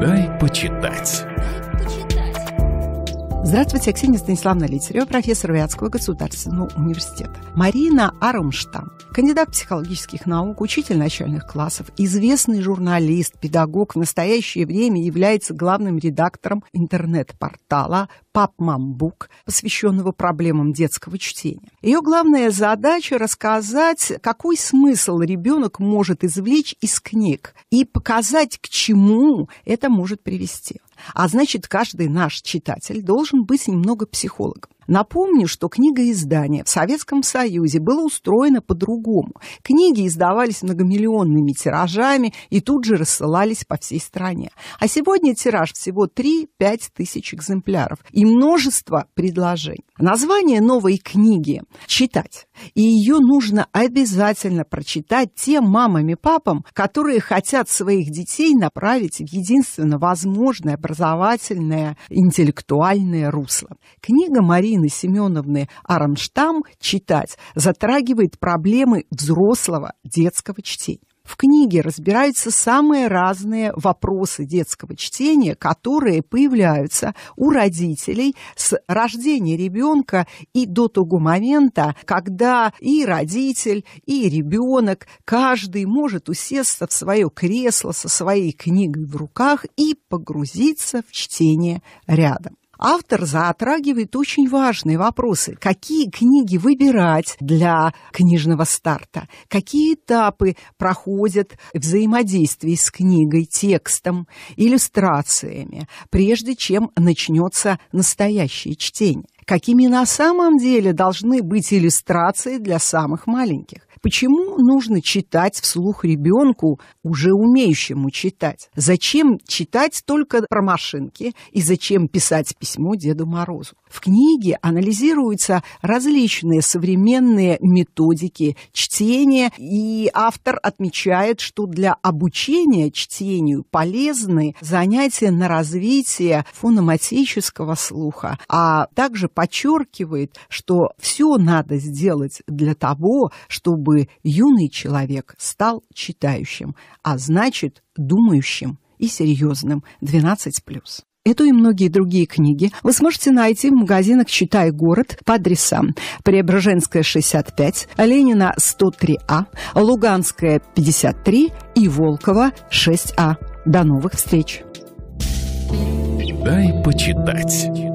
Дай почитать. Здравствуйте, Ксения Станиславна Литерева, профессор Вятского государственного университета. Марина Армштам, кандидат психологических наук, учитель начальных классов, известный журналист, педагог, в настоящее время является главным редактором интернет-портала «Папмамбук», посвященного проблемам детского чтения. Ее главная задача – рассказать, какой смысл ребенок может извлечь из книг и показать, к чему это может привести. А значит, каждый наш читатель должен быть немного психологом. Напомню, что книгоиздание в Советском Союзе было устроено по-другому. Книги издавались многомиллионными тиражами и тут же рассылались по всей стране. А сегодня тираж всего 3-5 тысяч экземпляров и множество предложений. Название новой книги «Читать». И ее нужно обязательно прочитать тем мамам и папам, которые хотят своих детей направить в единственно возможное образовательное интеллектуальное русло. Книга Марии Антонины Семеновны Арамштам «Читать» затрагивает проблемы взрослого детского чтения. В книге разбираются самые разные вопросы детского чтения, которые появляются у родителей с рождения ребенка и до того момента, когда и родитель, и ребенок, каждый может усесться в свое кресло со своей книгой в руках и погрузиться в чтение рядом автор затрагивает очень важные вопросы. Какие книги выбирать для книжного старта? Какие этапы проходят взаимодействие с книгой, текстом, иллюстрациями, прежде чем начнется настоящее чтение? Какими на самом деле должны быть иллюстрации для самых маленьких? Почему нужно читать вслух ребенку, уже умеющему читать? Зачем читать только про машинки и зачем писать письмо Деду Морозу? В книге анализируются различные современные методики чтения, и автор отмечает, что для обучения чтению полезны занятия на развитие фономатического слуха, а также подчеркивает, что все надо сделать для того, чтобы чтобы юный человек стал читающим, а значит, думающим и серьезным 12+. Эту и многие другие книги вы сможете найти в магазинах «Читай город» по адресам Преображенская, 65, Ленина, 103А, Луганская, 53 и Волкова, 6А. До новых встреч! Дай почитать.